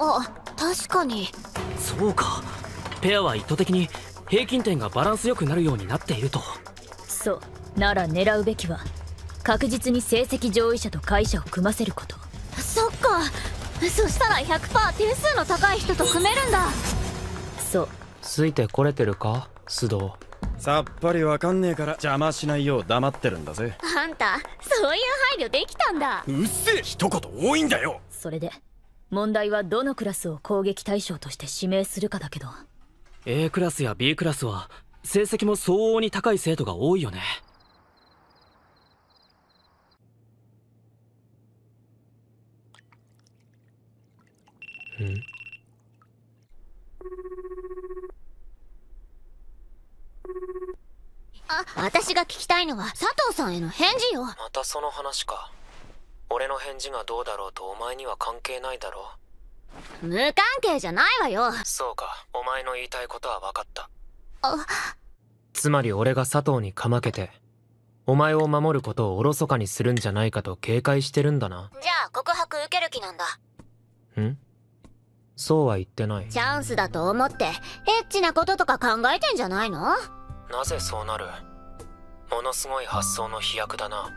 あ確かにそうかペアは意図的に平均点がバランスよくなるようになっているとそうなら狙うべきは確実に成績上位者と会社を組ませることそっかそしたら100%点数の高い人と組めるんだそうついてこれてるか須藤さっぱりわかんねえから邪魔しないよう黙ってるんだぜあんたそういう配慮できたんだうっせえ一言多いんだよそれで問題はどのクラスを攻撃対象として指名するかだけど A クラスや B クラスは成績も相応に高い生徒が多いよねんあ、私が聞きたいのは佐藤さんへの返事よ。またその話か。俺の返事がどうだろうとお前には関係ないだろう無関係じゃないわよそうかお前の言いたいことは分かったあつまり俺が佐藤にかまけてお前を守ることをおろそかにするんじゃないかと警戒してるんだなじゃあ告白受ける気なんだんそうは言ってないチャンスだと思ってエッチなこととか考えてんじゃないのなぜそうなるものすごい発想の飛躍だな